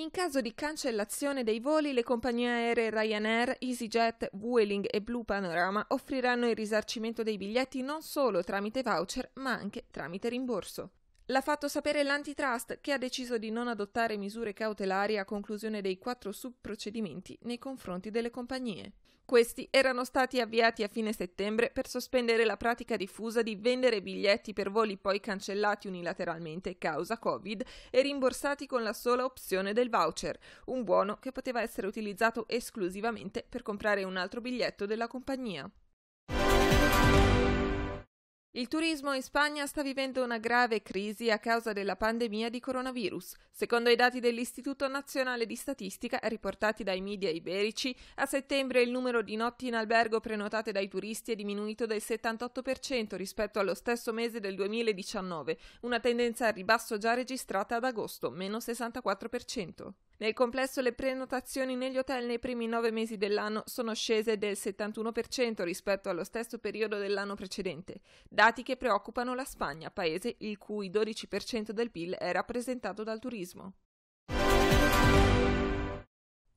In caso di cancellazione dei voli, le compagnie aeree Ryanair, EasyJet, Vueling e Blue Panorama offriranno il risarcimento dei biglietti non solo tramite voucher, ma anche tramite rimborso. L'ha fatto sapere l'antitrust che ha deciso di non adottare misure cautelari a conclusione dei quattro subprocedimenti nei confronti delle compagnie. Questi erano stati avviati a fine settembre per sospendere la pratica diffusa di vendere biglietti per voli poi cancellati unilateralmente causa Covid e rimborsati con la sola opzione del voucher, un buono che poteva essere utilizzato esclusivamente per comprare un altro biglietto della compagnia. Il turismo in Spagna sta vivendo una grave crisi a causa della pandemia di coronavirus. Secondo i dati dell'Istituto Nazionale di Statistica riportati dai media iberici, a settembre il numero di notti in albergo prenotate dai turisti è diminuito del 78% rispetto allo stesso mese del 2019, una tendenza a ribasso già registrata ad agosto, meno 64%. Nel complesso le prenotazioni negli hotel nei primi nove mesi dell'anno sono scese del 71% rispetto allo stesso periodo dell'anno precedente. Da dati che preoccupano la Spagna, paese il cui 12% del PIL è rappresentato dal turismo.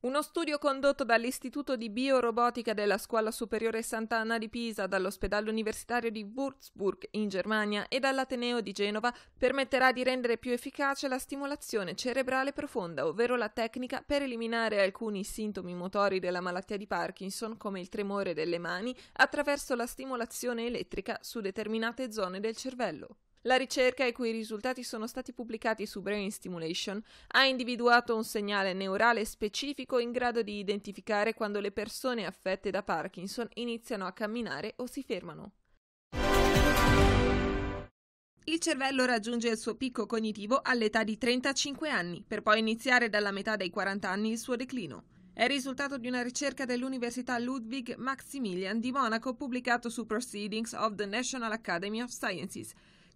Uno studio condotto dall'Istituto di Biorobotica della Scuola Superiore Sant'Anna di Pisa, dall'Ospedale Universitario di Würzburg in Germania e dall'Ateneo di Genova permetterà di rendere più efficace la stimolazione cerebrale profonda, ovvero la tecnica per eliminare alcuni sintomi motori della malattia di Parkinson, come il tremore delle mani, attraverso la stimolazione elettrica su determinate zone del cervello. La ricerca, i cui risultati sono stati pubblicati su Brain Stimulation, ha individuato un segnale neurale specifico in grado di identificare quando le persone affette da Parkinson iniziano a camminare o si fermano. Il cervello raggiunge il suo picco cognitivo all'età di 35 anni, per poi iniziare dalla metà dei 40 anni il suo declino. È il risultato di una ricerca dell'Università Ludwig Maximilian di Monaco pubblicato su Proceedings of the National Academy of Sciences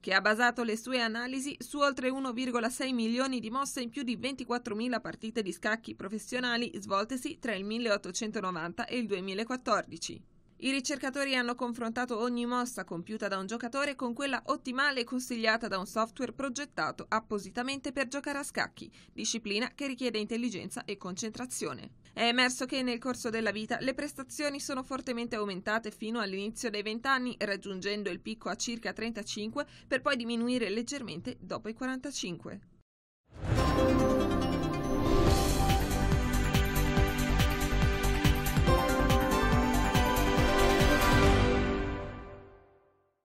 che ha basato le sue analisi su oltre 1,6 milioni di mosse in più di 24.000 partite di scacchi professionali svoltesi tra il 1890 e il 2014. I ricercatori hanno confrontato ogni mossa compiuta da un giocatore con quella ottimale consigliata da un software progettato appositamente per giocare a scacchi, disciplina che richiede intelligenza e concentrazione. È emerso che nel corso della vita le prestazioni sono fortemente aumentate fino all'inizio dei 20 anni, raggiungendo il picco a circa 35 per poi diminuire leggermente dopo i 45.